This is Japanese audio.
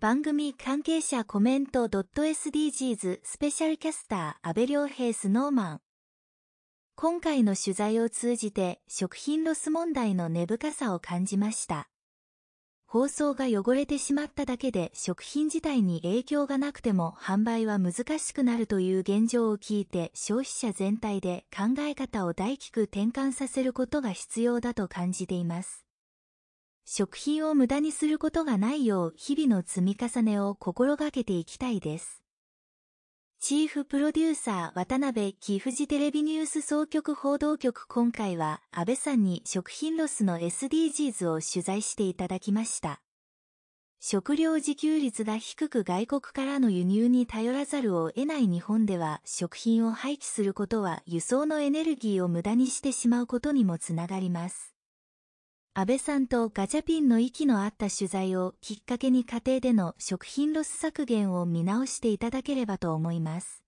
番組関係者コメント .sdgs スペシャルキャスター安倍良平スノーマン今回の取材を通じて食品ロス問題の根深さを感じました包装が汚れてしまっただけで食品自体に影響がなくても販売は難しくなるという現状を聞いて消費者全体で考え方を大きく転換させることが必要だと感じています食品を無駄にすることがないよう日々の積み重ねを心がけていきたいです。チーフプロデューサー渡辺貴富士テレビニュース総局報道局今回は安倍さんに食品ロスの SDGs を取材していただきました。食料自給率が低く外国からの輸入に頼らざるを得ない日本では食品を廃棄することは輸送のエネルギーを無駄にしてしまうことにもつながります。安倍さんとガチャピンの息の合った取材をきっかけに家庭での食品ロス削減を見直していただければと思います。